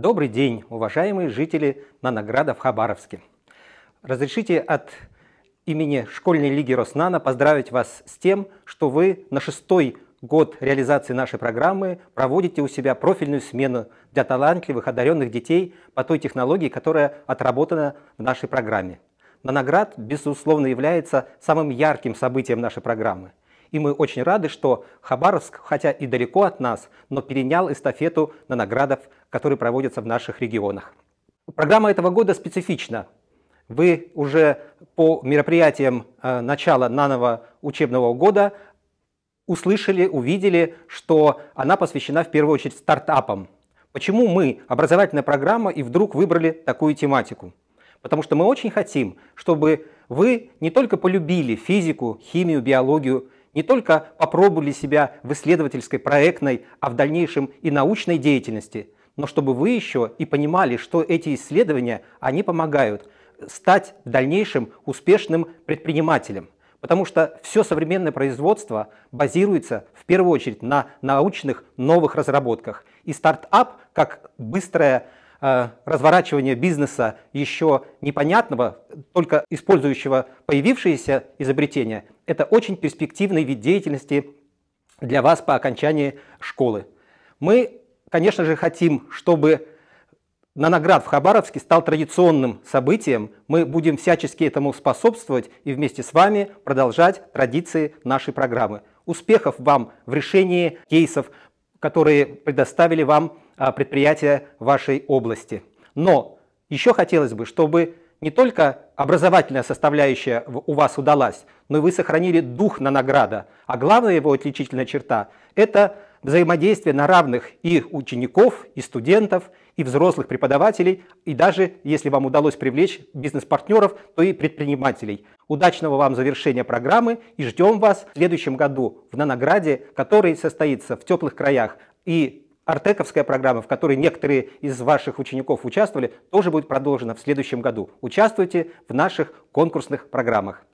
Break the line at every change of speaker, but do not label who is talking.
Добрый день, уважаемые жители Нанограда в Хабаровске. Разрешите от имени школьной лиги Роснана поздравить вас с тем, что вы на шестой год реализации нашей программы проводите у себя профильную смену для талантливых, одаренных детей по той технологии, которая отработана в нашей программе. Наноград, безусловно, является самым ярким событием нашей программы. И мы очень рады, что Хабаровск, хотя и далеко от нас, но перенял эстафету на наградов, которые проводятся в наших регионах. Программа этого года специфична. Вы уже по мероприятиям э, начала нанового учебного года услышали, увидели, что она посвящена в первую очередь стартапам. Почему мы, образовательная программа, и вдруг выбрали такую тематику? Потому что мы очень хотим, чтобы вы не только полюбили физику, химию, биологию, не только попробовали себя в исследовательской, проектной, а в дальнейшем и научной деятельности, но чтобы вы еще и понимали, что эти исследования, они помогают стать в дальнейшем успешным предпринимателем. Потому что все современное производство базируется в первую очередь на научных новых разработках. И стартап, как быстрое э, разворачивание бизнеса еще непонятного, только использующего появившиеся изобретения, это очень перспективный вид деятельности для вас по окончании школы. Мы, конечно же, хотим, чтобы на наград в Хабаровске стал традиционным событием. Мы будем всячески этому способствовать и вместе с вами продолжать традиции нашей программы. Успехов вам в решении кейсов, которые предоставили вам а, предприятия вашей области. Но еще хотелось бы, чтобы не только образовательная составляющая у вас удалась, но и вы сохранили дух на награда. А главная его отличительная черта – это взаимодействие на равных и учеников, и студентов, и взрослых преподавателей, и даже, если вам удалось привлечь бизнес-партнеров, то и предпринимателей. Удачного вам завершения программы и ждем вас в следующем году в Нанограде, который состоится в теплых краях и Артековская программа, в которой некоторые из ваших учеников участвовали, тоже будет продолжена в следующем году. Участвуйте в наших конкурсных программах.